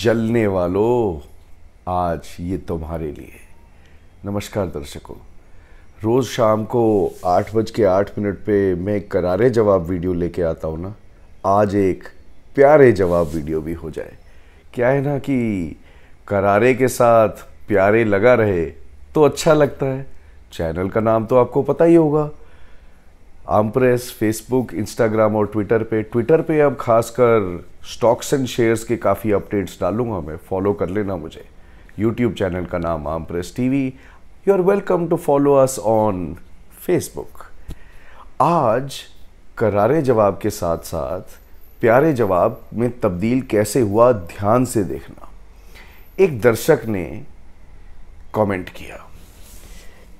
जलने वालों आज ये तुम्हारे लिए नमस्कार दर्शकों रोज़ शाम को आठ बज के आठ मिनट पे मैं करारे जवाब वीडियो लेके आता हूँ ना आज एक प्यारे जवाब वीडियो भी हो जाए क्या है ना कि करारे के साथ प्यारे लगा रहे तो अच्छा लगता है चैनल का नाम तो आपको पता ही होगा आम प्रेस फेसबुक इंस्टाग्राम और ट्विटर पे ट्विटर पे अब खासकर स्टॉक्स एंड शेयर्स के काफ़ी अपडेट्स डालूंगा मैं फॉलो कर लेना मुझे यूट्यूब चैनल का नाम Aam Press TV you are welcome to follow us on Facebook आज करारे जवाब के साथ साथ प्यारे जवाब में तब्दील कैसे हुआ ध्यान से देखना एक दर्शक ने कमेंट किया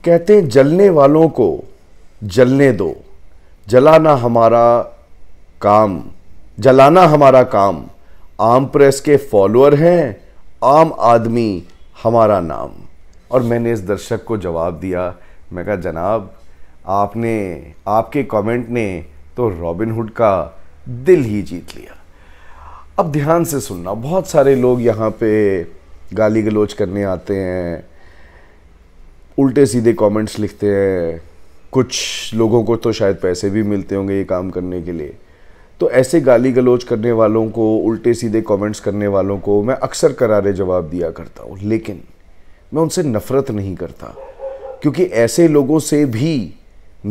कहते जलने वालों को जलने दो जलाना हमारा काम जलाना हमारा काम आम प्रेस के फॉलोअर हैं आम आदमी हमारा नाम और मैंने इस दर्शक को जवाब दिया मैं कहा जनाब आपने आपके कमेंट ने तो रॉबिनहुड का दिल ही जीत लिया अब ध्यान से सुनना बहुत सारे लोग यहाँ पे गाली गलोच करने आते हैं उल्टे सीधे कमेंट्स लिखते हैं कुछ लोगों को तो शायद पैसे भी मिलते होंगे ये काम करने के लिए तो ऐसे गाली गलौज करने वालों को उल्टे सीधे कमेंट्स करने वालों को मैं अक्सर करारे जवाब दिया करता हूँ लेकिन मैं उनसे नफ़रत नहीं करता क्योंकि ऐसे लोगों से भी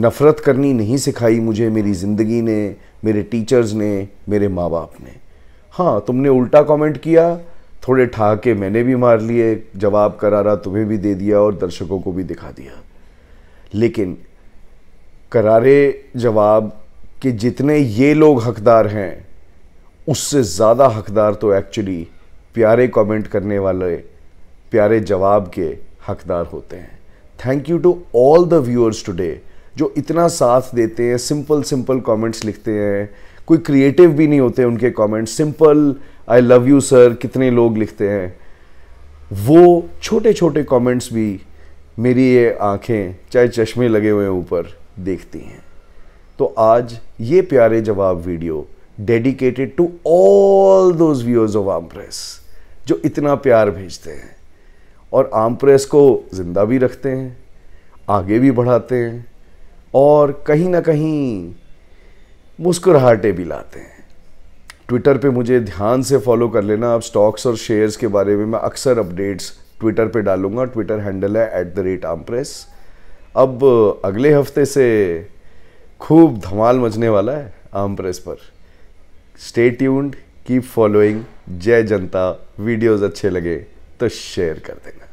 नफ़रत करनी नहीं सिखाई मुझे मेरी ज़िंदगी ने मेरे टीचर्स ने मेरे माँ बाप ने हाँ तुमने उल्टा कमेंट किया थोड़े ठहाके मैंने भी मार लिए जवाब करारा तुम्हें भी दे दिया और दर्शकों को भी दिखा दिया लेकिन करारे जवाब कि जितने ये लोग हकदार हैं उससे ज़्यादा हकदार तो एक्चुअली प्यारे कमेंट करने वाले प्यारे जवाब के हकदार होते हैं thank you to all the viewers today जो इतना साथ देते हैं सिंपल सिंपल कमेंट्स लिखते हैं कोई क्रिएटिव भी नहीं होते उनके comments simple I love you sir कितने लोग लिखते हैं वो छोटे छोटे कमेंट्स भी मेरी ये आँखें चाहे चश्मे लगे हुए ऊपर देखती हैं तो आज ये प्यारे जवाब video dedicated to all those viewers of Aam Press जो इतना प्यार भेजते हैं और आम प्रेस को ज़िंदा भी रखते हैं आगे भी बढ़ाते हैं और कहीं ना कहीं मुस्कुराहटें भी लाते हैं ट्विटर पे मुझे ध्यान से फॉलो कर लेना आप स्टॉक्स और शेयर्स के बारे में मैं अक्सर अपडेट्स ट्विटर पे डालूंगा ट्विटर हैंडल है at the rate Aam Press अब अगले हफ्ते से खूब धमाल मचने वाला है आम प्रेस पर स्टे ट्यून्ड कीप फॉलोइंग जय जनता वीडियोस अच्छे लगे तो शेयर कर देना